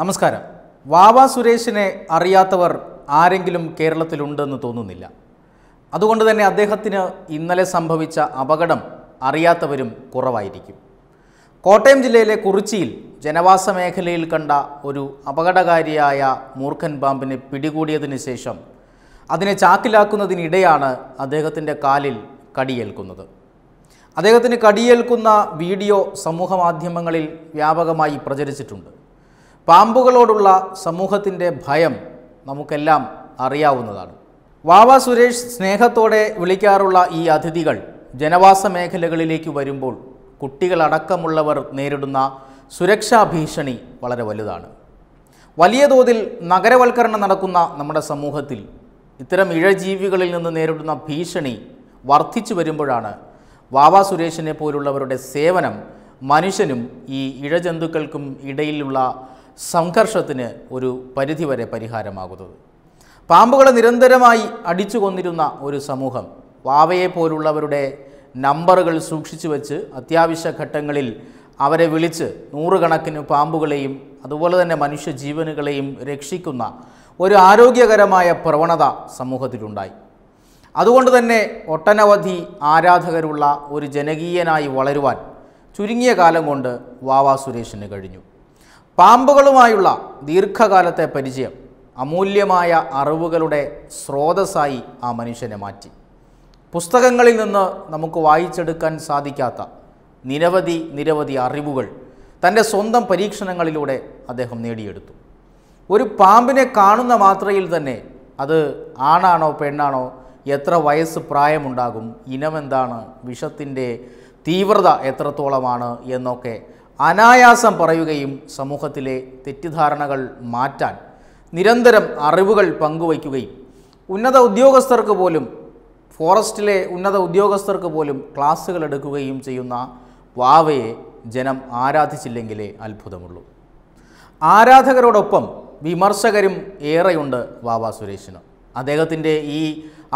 നമസ്കാരം വാവ സുരേഷിനെ അറിയാത്തവർ ആരെങ്കിലും കേരളത്തിലുണ്ടെന്ന് തോന്നുന്നില്ല അതുകൊണ്ട് തന്നെ അദ്ദേഹത്തിന് ഇന്നലെ സംഭവിച്ച അപകടം അറിയാത്തവരും കുറവായിരിക്കും കോട്ടയം ജില്ലയിലെ കുറിച്ചിയിൽ ജനവാസ മേഖലയിൽ കണ്ട ഒരു അപകടകാരിയായ മൂർഖൻ പാമ്പിനെ പിടികൂടിയതിന് ശേഷം അതിനെ ചാക്കിലാക്കുന്നതിനിടെയാണ് അദ്ദേഹത്തിൻ്റെ കാലിൽ കടിയേൽക്കുന്നത് അദ്ദേഹത്തിന് കടിയേൽക്കുന്ന വീഡിയോ സമൂഹമാധ്യമങ്ങളിൽ വ്യാപകമായി പ്രചരിച്ചിട്ടുണ്ട് പാമ്പുകളോടുള്ള സമൂഹത്തിൻ്റെ ഭയം നമുക്കെല്ലാം അറിയാവുന്നതാണ് വാവ സുരേഷ് സ്നേഹത്തോടെ വിളിക്കാറുള്ള ഈ അതിഥികൾ ജനവാസ മേഖലകളിലേക്ക് വരുമ്പോൾ കുട്ടികളടക്കമുള്ളവർ നേരിടുന്ന സുരക്ഷാ ഭീഷണി വളരെ വലുതാണ് വലിയ തോതിൽ നഗരവൽക്കരണം നടക്കുന്ന നമ്മുടെ സമൂഹത്തിൽ ഇത്തരം ഇഴജീവികളിൽ നിന്ന് നേരിടുന്ന ഭീഷണി വർദ്ധിച്ചു വരുമ്പോഴാണ് വാവ സുരേഷിനെ പോലുള്ളവരുടെ സേവനം മനുഷ്യനും ഈ ഇഴജന്തുക്കൾക്കും ഇടയിലുള്ള സംഘർഷത്തിന് ഒരു പരിധിവരെ പരിഹാരമാകുന്നത് പാമ്പുകളെ നിരന്തരമായി അടിച്ചു കൊന്നിരുന്ന ഒരു സമൂഹം വാവയെ പോലുള്ളവരുടെ നമ്പറുകൾ സൂക്ഷിച്ചു വച്ച് അത്യാവശ്യ ഘട്ടങ്ങളിൽ അവരെ വിളിച്ച് നൂറുകണക്കിന് പാമ്പുകളെയും അതുപോലെ തന്നെ മനുഷ്യ ജീവനുകളെയും രക്ഷിക്കുന്ന ഒരു ആരോഗ്യകരമായ പ്രവണത സമൂഹത്തിലുണ്ടായി അതുകൊണ്ട് തന്നെ ഒട്ടനവധി ആരാധകരുള്ള ഒരു ജനകീയനായി വളരുവാൻ ചുരുങ്ങിയ കാലം കൊണ്ട് വാവാ സുരേഷിന് കഴിഞ്ഞു പാമ്പുകളുമായുള്ള ദീർഘകാലത്തെ പരിചയം അമൂല്യമായ അറിവുകളുടെ സ്രോതസ്സായി ആ മനുഷ്യനെ മാറ്റി പുസ്തകങ്ങളിൽ നിന്ന് നമുക്ക് വായിച്ചെടുക്കാൻ സാധിക്കാത്ത നിരവധി നിരവധി അറിവുകൾ തൻ്റെ സ്വന്തം പരീക്ഷണങ്ങളിലൂടെ അദ്ദേഹം നേടിയെടുത്തു ഒരു പാമ്പിനെ കാണുന്ന മാത്രയിൽ തന്നെ അത് ആണാണോ പെണ്ണാണോ എത്ര വയസ്സ് പ്രായമുണ്ടാകും ഇനമെന്താണ് വിഷത്തിൻ്റെ തീവ്രത എത്രത്തോളമാണ് എന്നൊക്കെ അനായാസം പറയുകയും സമൂഹത്തിലെ തെറ്റിദ്ധാരണകൾ മാറ്റാൻ നിരന്തരം അറിവുകൾ പങ്കുവയ്ക്കുകയും ഉന്നത ഉദ്യോഗസ്ഥർക്ക് പോലും ഫോറസ്റ്റിലെ ഉന്നത ഉദ്യോഗസ്ഥർക്ക് പോലും ക്ലാസ്സുകൾ എടുക്കുകയും ചെയ്യുന്ന വാവയെ ജനം ആരാധിച്ചില്ലെങ്കിലേ അത്ഭുതമുള്ളൂ ആരാധകരോടൊപ്പം വിമർശകരും ഏറെയുണ്ട് വാവ സുരേഷിന് അദ്ദേഹത്തിൻ്റെ ഈ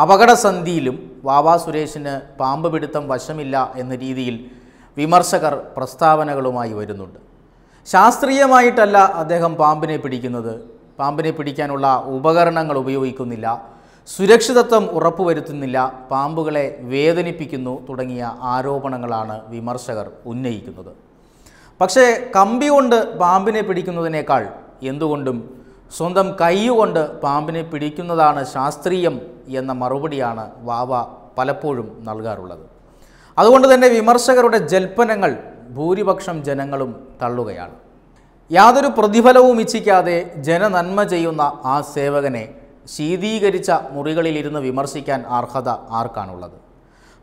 അപകടസന്ധിയിലും വാവ സുരേഷിന് പാമ്പ് പിടുത്തം വശമില്ല എന്ന രീതിയിൽ വിമർശകർ പ്രസ്താവനകളുമായി വരുന്നുണ്ട് ശാസ്ത്രീയമായിട്ടല്ല അദ്ദേഹം പാമ്പിനെ പിടിക്കുന്നത് പാമ്പിനെ പിടിക്കാനുള്ള ഉപകരണങ്ങൾ ഉപയോഗിക്കുന്നില്ല സുരക്ഷിതത്വം ഉറപ്പുവരുത്തുന്നില്ല പാമ്പുകളെ വേദനിപ്പിക്കുന്നു തുടങ്ങിയ ആരോപണങ്ങളാണ് വിമർശകർ ഉന്നയിക്കുന്നത് പക്ഷേ കമ്പി കൊണ്ട് പാമ്പിനെ പിടിക്കുന്നതിനേക്കാൾ എന്തുകൊണ്ടും സ്വന്തം കൈയുകൊണ്ട് പാമ്പിനെ പിടിക്കുന്നതാണ് ശാസ്ത്രീയം എന്ന മറുപടിയാണ് വാവ പലപ്പോഴും നൽകാറുള്ളത് അതുകൊണ്ട് തന്നെ വിമർശകരുടെ ജൽപ്പനങ്ങൾ ഭൂരിപക്ഷം ജനങ്ങളും തള്ളുകയാണ് യാതൊരു പ്രതിഫലവും ഇച്ഛിക്കാതെ ജനനന്മ ചെയ്യുന്ന ആ സേവകനെ ശീതീകരിച്ച മുറികളിലിരുന്ന് വിമർശിക്കാൻ അർഹത ആർക്കാണുള്ളത്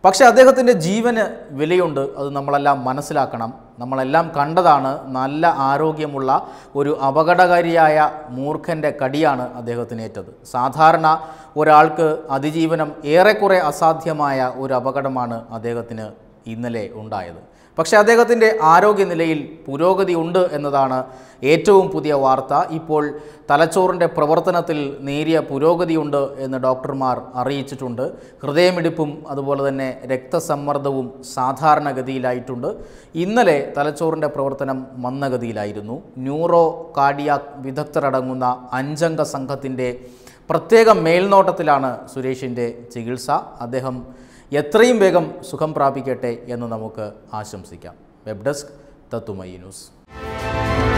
പക്ഷേ അദ്ദേഹത്തിൻ്റെ ജീവന് വിലയുണ്ട് അത് നമ്മളെല്ലാം മനസ്സിലാക്കണം നമ്മളെല്ലാം കണ്ടതാണ് നല്ല ആരോഗ്യമുള്ള ഒരു അപകടകാരിയായ മൂർഖൻ്റെ കടിയാണ് അദ്ദേഹത്തിന് ഏറ്റത് സാധാരണ ഒരാൾക്ക് അതിജീവനം ഏറെക്കുറെ അസാധ്യമായ ഒരു അപകടമാണ് അദ്ദേഹത്തിന് ഇന്നലെ ഉണ്ടായത് പക്ഷേ അദ്ദേഹത്തിൻ്റെ ആരോഗ്യനിലയിൽ പുരോഗതി ഉണ്ട് എന്നതാണ് ഏറ്റവും പുതിയ വാർത്ത ഇപ്പോൾ തലച്ചോറിൻ്റെ പ്രവർത്തനത്തിൽ നേരിയ പുരോഗതിയുണ്ട് എന്ന് ഡോക്ടർമാർ അറിയിച്ചിട്ടുണ്ട് ഹൃദയമിടിപ്പും അതുപോലെ തന്നെ രക്തസമ്മർദ്ദവും സാധാരണഗതിയിലായിട്ടുണ്ട് ഇന്നലെ തലച്ചോറിൻ്റെ പ്രവർത്തനം മന്ദഗതിയിലായിരുന്നു ന്യൂറോ കാർഡിയാക് വിദഗ്ധരടങ്ങുന്ന അഞ്ചംഗ സംഘത്തിൻ്റെ പ്രത്യേക മേൽനോട്ടത്തിലാണ് സുരേഷിൻ്റെ ചികിത്സ അദ്ദേഹം എത്രയും വേഗം സുഖം പ്രാപിക്കട്ടെ എന്ന് നമുക്ക് ആശംസിക്കാം വെബ് ഡെസ്ക് തത്തുമൈ ന്യൂസ്